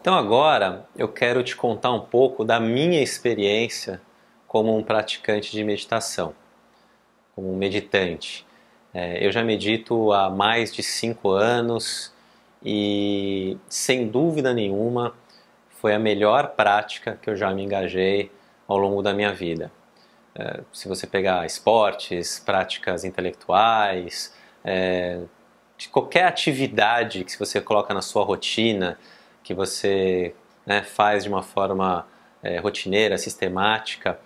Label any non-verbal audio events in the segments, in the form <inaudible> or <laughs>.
Então agora eu quero te contar um pouco da minha experiência como um praticante de meditação, como um meditante. É, eu já medito há mais de cinco anos e, sem dúvida nenhuma, foi a melhor prática que eu já me engajei ao longo da minha vida. É, se você pegar esportes, práticas intelectuais, é, qualquer atividade que você coloca na sua rotina, que você né, faz de uma forma é, rotineira, sistemática,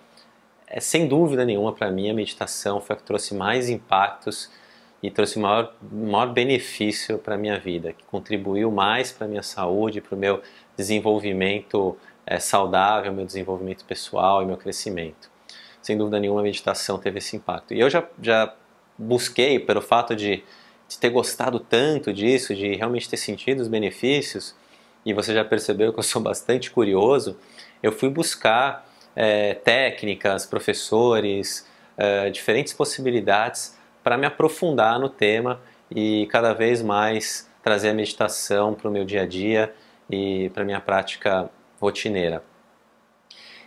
é, sem dúvida nenhuma para mim a meditação foi a que trouxe mais impactos e trouxe maior maior benefício para minha vida, que contribuiu mais para minha saúde, para o meu desenvolvimento é, saudável, meu desenvolvimento pessoal e meu crescimento. Sem dúvida nenhuma a meditação teve esse impacto. E eu já, já busquei pelo fato de, de ter gostado tanto disso, de realmente ter sentido os benefícios, e você já percebeu que eu sou <laughs> bastante curioso, eu fui buscar é, técnicas, professores, é, diferentes possibilidades para me aprofundar no tema e cada vez mais trazer a meditação para o meu dia a dia e para minha prática rotineira.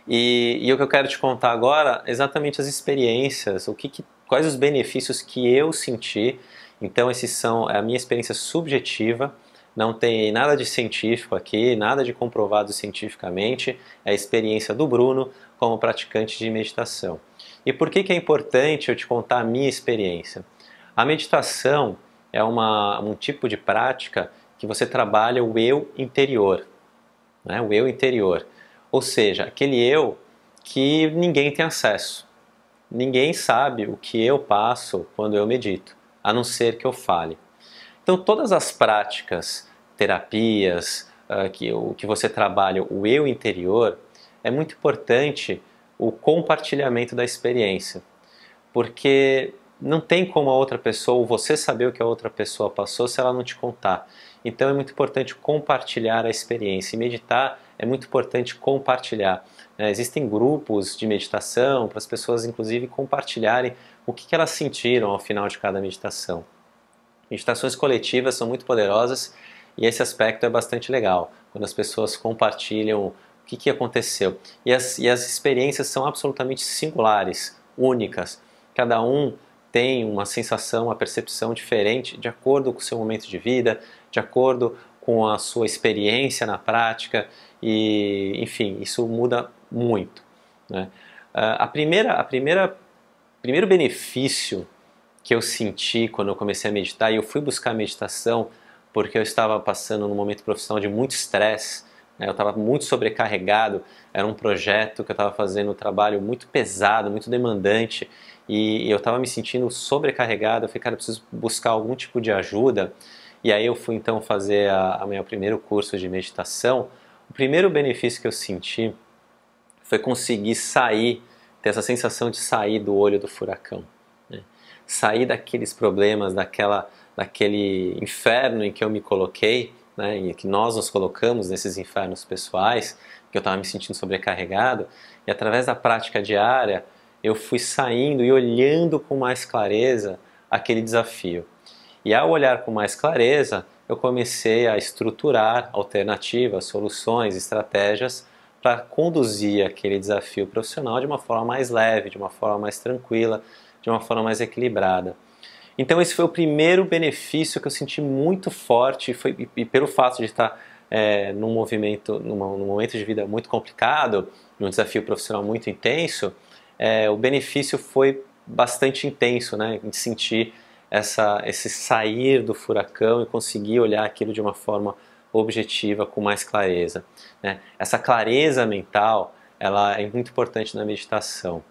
E, e o que eu quero te contar agora, exatamente as experiências, o que, que quais os benefícios que eu senti. Então, esses são é a minha experiência subjetiva não tem nada de científico aqui, nada de comprovado cientificamente, é a experiência do Bruno como praticante de meditação. E por que, que é importante eu te contar a minha experiência? A meditação é uma, um tipo de prática que você trabalha o eu interior, né? o eu interior, ou seja, aquele eu que ninguém tem acesso. Ninguém sabe o que eu passo quando eu medito, a não ser que eu fale. Então, todas as práticas terapias, uh, que, o que você trabalha, o eu interior, é muito importante o compartilhamento da experiência. Porque não tem como a outra pessoa, ou você saber o que a outra pessoa passou se ela não te contar. Então é muito importante compartilhar a experiência. E meditar é muito importante compartilhar. Né? existem grupos de meditação para as pessoas, inclusive, compartilharem o que, que elas sentiram ao final de cada meditação. Meditações coletivas são muito poderosas e esse aspecto é bastante legal, quando as pessoas compartilham o que, que aconteceu. E as, e as experiências são absolutamente singulares, únicas. Cada um tem uma sensação, uma percepção diferente de acordo com o seu momento de vida, de acordo com a sua experiência na prática e, enfim, isso muda muito. Né? Ah, a primeira, a primeira, primeiro benefício que eu senti quando eu comecei a meditar e eu fui buscar a meditação porque eu estava passando num momento profissional de muito estresse, né? eu estava muito sobrecarregado, era um projeto que eu estava fazendo um trabalho muito pesado, muito demandante, e eu estava me sentindo sobrecarregado, eu falei, cara, eu preciso buscar algum tipo de ajuda, e aí eu fui então fazer a, a meu primeiro curso de meditação, o primeiro benefício que eu senti foi conseguir sair, ter essa sensação de sair do olho do furacão, né? sair daqueles problemas, daquela daquele inferno em que eu me coloquei, né, em que nós nos colocamos nesses infernos pessoais, que eu estava me sentindo sobrecarregado, e através da prática diária eu fui saindo e olhando com mais clareza aquele desafio. E ao olhar com mais clareza, eu comecei a estruturar alternativas, soluções, estratégias para conduzir aquele desafio profissional de uma forma mais leve, de uma forma mais tranquila, de uma forma mais equilibrada. Então esse foi o primeiro benefício que eu senti muito forte foi, e, e pelo fato de estar é, num movimento, numa, num momento de vida muito complicado, num desafio profissional muito intenso, é, o benefício foi bastante intenso, né, de sentir essa, esse sair do furacão e conseguir olhar aquilo de uma forma objetiva, com mais clareza. Né? Essa clareza mental, ela é muito importante na meditação.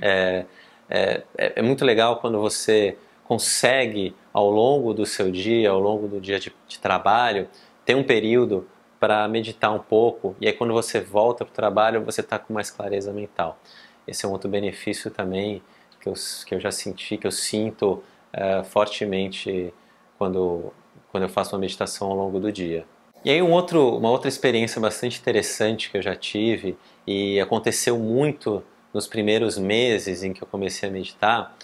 É, é, é, é muito legal quando você consegue, ao longo do seu dia, ao longo do dia de, de trabalho, ter um período para meditar um pouco e aí quando você volta para o trabalho você está com mais clareza mental. Esse é um outro benefício também que eu, que eu já senti, que eu sinto eh, fortemente quando, quando eu faço uma meditação ao longo do dia. E aí um outro, uma outra experiência bastante interessante que eu já tive e aconteceu muito nos primeiros meses em que eu comecei a meditar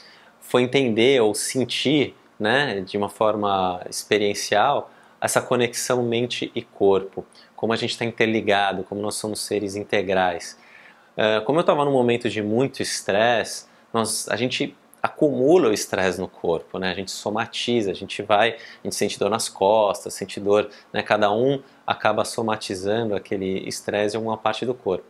foi entender ou sentir, né, de uma forma experiencial, essa conexão mente e corpo, como a gente está interligado, como nós somos seres integrais. Uh, como eu estava num momento de muito estresse, a gente acumula o estresse no corpo, né? A gente somatiza, a gente vai, a gente sente dor nas costas, sente dor, né? Cada um acaba somatizando aquele estresse em alguma parte do corpo.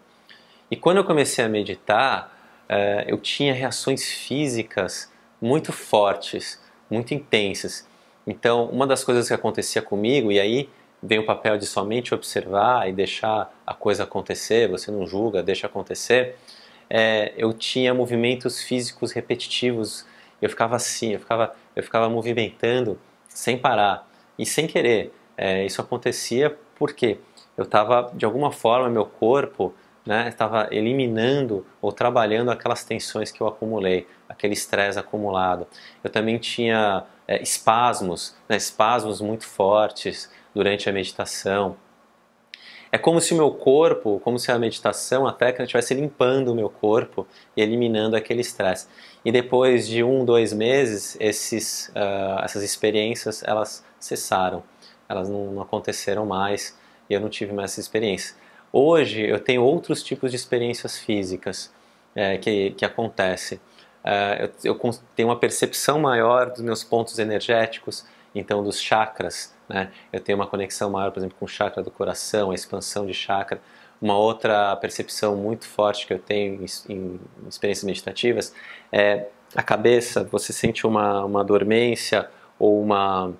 E quando eu comecei a meditar, eh, eu tinha reações físicas muito fortes, muito intensas. Então, uma das coisas que acontecia comigo, e aí vem o papel de somente observar e deixar a coisa acontecer, você não julga, deixa acontecer. É, eu tinha movimentos físicos repetitivos, eu ficava assim, eu ficava, eu ficava movimentando sem parar e sem querer. É, isso acontecia porque eu estava, de alguma forma, meu corpo né, estava eliminando ou trabalhando aquelas tensões que eu acumulei, aquele estresse acumulado. Eu também tinha é, espasmos, né, espasmos muito fortes durante a meditação. É como se o meu corpo, como se a meditação, a técnica estivesse limpando o meu corpo e eliminando aquele estresse. E depois de um, dois meses, esses, uh, essas experiências elas cessaram, elas não, não aconteceram mais e eu não tive mais essa experiência. Hoje eu tenho outros tipos de experiências físicas é, que, que acontecem. É, eu, eu, tenho uma percepção maior dos meus pontos energéticos, então dos chakras. Né? Eu tenho uma conexão maior, por exemplo, com o chakra do coração, a expansão de chakra. Uma outra percepção muito forte que eu tenho em, em experiências meditativas é a cabeça. Você sente uma, uma dormência ou uma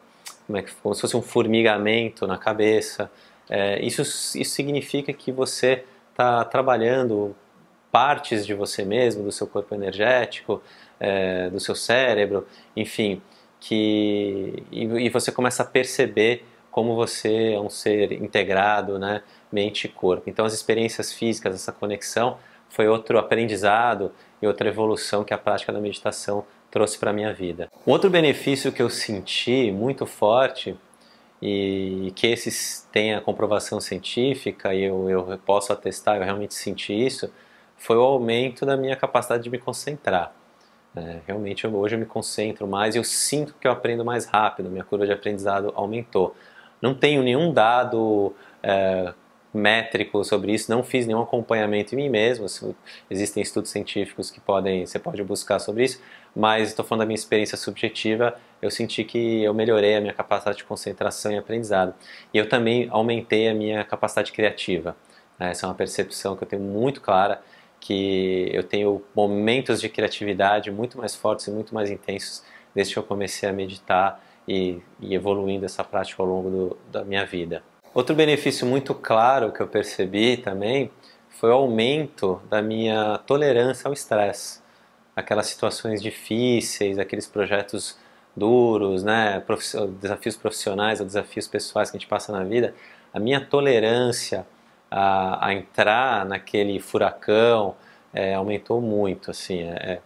como, é que, como se fosse um formigamento na cabeça. É, isso, isso significa que você está trabalhando partes de você mesmo, do seu corpo energético, é, do seu cérebro, enfim, que e, e, você começa a perceber como você é um ser integrado, né, mente e corpo. Então as experiências físicas, essa conexão, foi outro aprendizado e outra evolução que a prática da meditação trouxe para minha vida. Um outro benefício que eu senti muito forte e que esses tenham comprovação científica e eu, eu posso atestar, eu realmente senti isso, foi o aumento da minha capacidade de me concentrar. É, realmente eu, hoje eu me concentro mais e eu sinto que eu aprendo mais rápido, minha curva de aprendizado aumentou. Não tenho nenhum dado é, métrico sobre isso, não fiz nenhum acompanhamento em mim mesmo, assim, existem estudos científicos que podem, você pode buscar sobre isso, mas estou falando da minha experiência subjetiva, eu senti que eu melhorei a minha capacidade de concentração e aprendizado. E eu também aumentei a minha capacidade criativa. Né? Essa é uma percepção que eu tenho muito clara, que eu tenho momentos de criatividade muito mais fortes e muito mais intensos desde que eu comecei a meditar e, e evoluindo essa prática ao longo do, da minha vida. Outro benefício muito claro que eu percebi também foi o aumento da minha tolerância ao estresse. Aquelas situações difíceis, aqueles projetos duros, né, desafios profissionais ou desafios pessoais que a gente passa na vida, a minha tolerância a, a entrar naquele furacão é, aumentou muito, assim, é, é.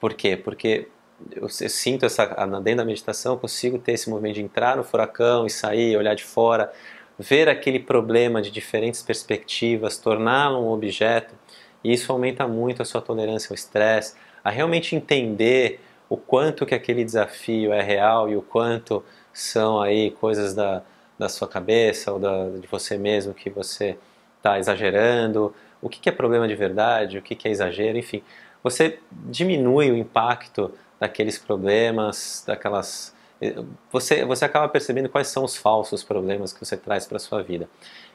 por quê? Porque eu, eu sinto essa, dentro da meditação, eu consigo ter esse movimento de entrar no furacão e sair, olhar de fora, ver aquele problema de diferentes perspectivas, torná-lo um objeto, e isso aumenta muito a sua tolerância ao estresse, a realmente entender o quanto que aquele desafio é real e o quanto são aí coisas da, da sua cabeça ou da, de você mesmo que você está exagerando, o que, que, é problema de verdade, o que, que é exagero, enfim. Você diminui o impacto daqueles problemas, daquelas você, você acaba percebendo quais são os falsos problemas que você traz para a sua vida.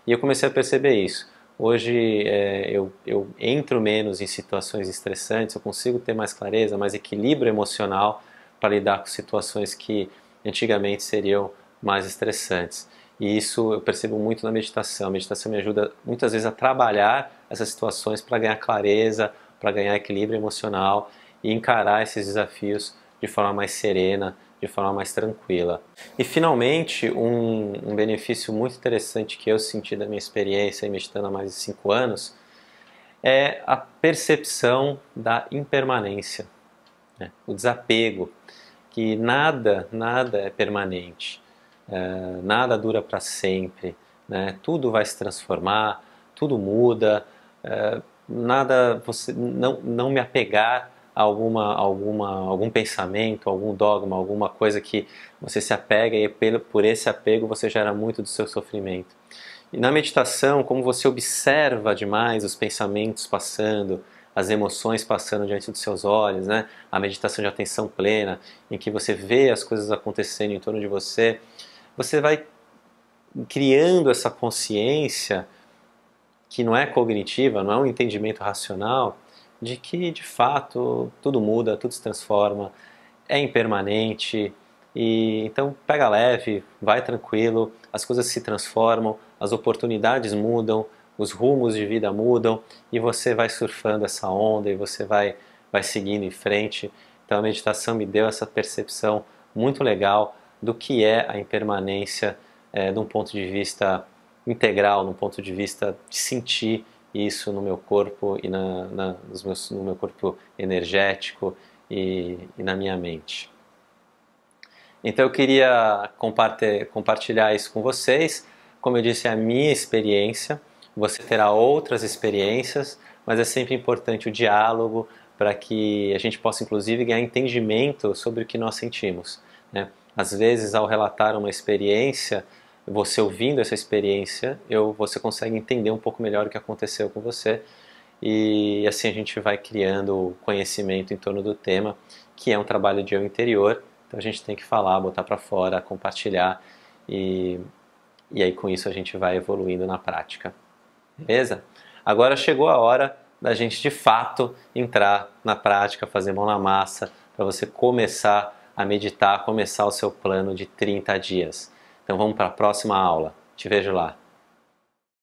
E eu comecei a perceber isso. Hoje é, eu, eu entro menos em situações estressantes, eu consigo ter mais clareza, mais equilíbrio emocional para lidar com situações que antigamente seriam mais estressantes. E isso eu percebo muito na meditação. A meditação me ajuda muitas vezes a trabalhar essas situações para ganhar clareza, para ganhar equilíbrio emocional e encarar esses desafios de forma mais serena, de forma mais tranquila. E finalmente, um, um benefício muito interessante que eu senti da minha experiência meditando há mais de cinco anos é a percepção da impermanência, né? o desapego, que nada, nada é permanente, é, nada dura para sempre, né? tudo vai se transformar, tudo muda, é, nada, você não, não me apegar alguma, alguma, algum pensamento, algum dogma, alguma coisa que você se apega e pelo, por esse apego você gera muito do seu sofrimento. E na meditação, como você observa demais os pensamentos passando, as emoções passando diante dos seus olhos, né? a meditação de atenção plena, em que você vê as coisas acontecendo em torno de você, você vai criando essa consciência que não é cognitiva, não é um entendimento racional, de que de fato tudo muda, tudo se transforma, é impermanente e então pega leve, vai tranquilo, as coisas se transformam, as oportunidades mudam, os rumos de vida mudam e você vai surfando essa onda e você vai vai seguindo em frente. Então a meditação me deu essa percepção muito legal do que é a impermanência é, de um ponto de vista integral, de um ponto de vista de sentir isso no meu corpo e na, na meus, no meu corpo energético e, e, na minha mente. Então eu queria compartilhar isso com vocês. Como eu disse, é a minha experiência. Você terá outras experiências, mas é sempre importante o diálogo para que a gente possa, inclusive, ganhar entendimento sobre o que nós sentimos. Né? Às vezes, ao relatar uma experiência, você ouvindo essa experiência, eu, você consegue entender um pouco melhor o que aconteceu com você e assim a gente vai criando conhecimento em torno do tema, que é um trabalho de eu interior, então a gente tem que falar, botar para fora, compartilhar e, e aí com isso a gente vai evoluindo na prática. Beleza? Agora chegou a hora da gente de fato entrar na prática, fazer mão na massa, para você começar a meditar, começar o seu plano de 30 dias. Então vamos para a próxima aula. Te vejo lá.